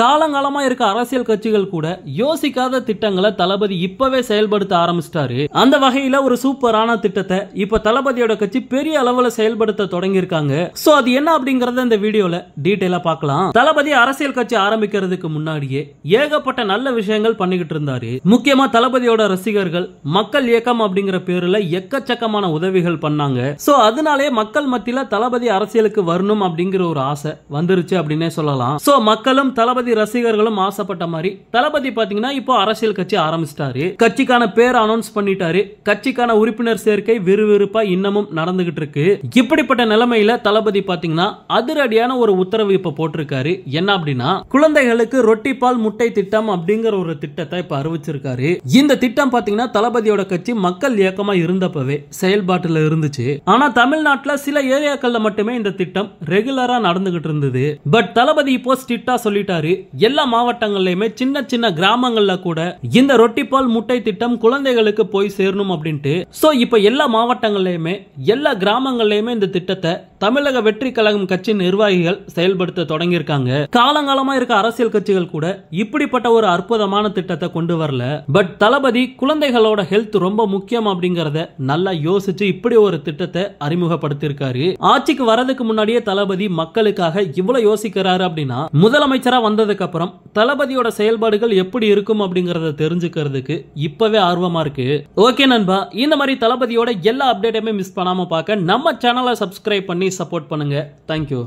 காலங்காலமா இருக்க அரசியல் கட்சிகள் கூட யோசிக்காத திட்டங்களை தளபதி இப்பவே செயல்படுத்த ஆரம்பிச்சிட்டாரு அந்த வகையில ஒரு சூப்பரான திட்டத்தை இப்ப தளபதியோட கட்சி பெரிய அளவுல செயல்படுத்த தொடங்கியிருக்காங்க சோ அது என்ன அப்படிங்கறத இந்த வீடியோல டீட்டெயிலா பார்க்கலாம் தளபதி அரசியல் கட்சி ஆரம்பிக்கிறதுக்கு முன்னாடியே ஏகப்பட்ட நல்ல விஷயங்கள் பண்ணிக்கிட்டு இருந்தாரு முக்கியமா தளபதியோட ரசிகர்கள் மக்கள் இயக்கம் அப்படிங்கிற பேருல எக்கச்சக்கமான உதவிகள் பண்ணாங்க சோ அதனாலே மக்கள் மத்தியில தளபதி அரசியலுக்கு வரணும் அப்படிங்கிற ஒரு ஆசை வந்துருச்சு அப்படின்னே சொல்லலாம் சோ மக்களும் தளபதி தளபதி ரசிகர்களும் ஆசைப்பட்ட மாதிரி தளபதி பாத்தீங்கன்னா இப்போ அரசியல் கட்சி ஆரம்பிச்சிட்டாரு கட்சிக்கான பேர் அனௌன்ஸ் பண்ணிட்டாரு கட்சிக்கான உறுப்பினர் சேர்க்கை விறுவிறுப்பா இன்னமும் நடந்துகிட்டு இருக்கு இப்படிப்பட்ட நிலைமையில தளபதி பாத்தீங்கன்னா அதிரடியான ஒரு உத்தரவு இப்ப போட்டிருக்காரு என்ன அப்படின்னா குழந்தைகளுக்கு ரொட்டி பால் முட்டை திட்டம் அப்படிங்கிற ஒரு திட்டத்தை இப்ப அறிவிச்சிருக்காரு இந்த திட்டம் பாத்தீங்கன்னா தளபதியோட கட்சி மக்கள் இயக்கமா இருந்தப்பவே செயல்பாட்டுல இருந்துச்சு ஆனா தமிழ்நாட்டுல சில ஏரியாக்கள்ல மட்டுமே இந்த திட்டம் ரெகுலரா நடந்துகிட்டு இருந்தது பட் தளபதி இப்போ ஸ்ட்ரிக்டா சொல்லிட்டாரு எல்லா மாவட்டங்கள்லயுமே சின்ன சின்ன கிராமங்கள்ல கூட இந்த ரொட்டிப்பால் முட்டை திட்டம் குழந்தைகளுக்கு போய் சேரணும் அப்படின்ட்டு சோ இப்ப எல்லா மாவட்டங்கள்லயுமே எல்லா கிராமங்கள்லயுமே இந்த திட்டத்தை தமிழக வெற்றி கழகம் கட்சியின் நிர்வாகிகள் செயல்படுத்த தொடங்கியிருக்காங்க காலங்காலமா இருக்க அரசியல் கட்சிகள் கூட இப்படிப்பட்ட ஒரு அற்புதமான திட்டத்தை கொண்டு வரல பட் தளபதி குழந்தைகளோட ஹெல்த் ரொம்ப முக்கியம் அப்படிங்கறத நல்லா யோசிச்சு இப்படி ஒரு திட்டத்தை அறிமுகப்படுத்தியிருக்காரு ஆட்சிக்கு வரதுக்கு முன்னாடியே தளபதி மக்களுக்காக இவ்வளவு யோசிக்கிறாரு அப்படின்னா முதலமைச்சரா வந்ததுக்கு அப்புறம் தளபதியோட செயல்பாடுகள் எப்படி இருக்கும் அப்படிங்கறத தெரிஞ்சுக்கிறதுக்கு இப்பவே ஆர்வமா இருக்கு ஓகே நண்பா இந்த மாதிரி தளபதியோட எல்லா அப்டேட்டையுமே மிஸ் பண்ணாம பார்க்க நம்ம சேனலை சப்ஸ்கிரைப் பண்ணி சப்போர்ட் பண்ணுங்கள் தேங்க்யூ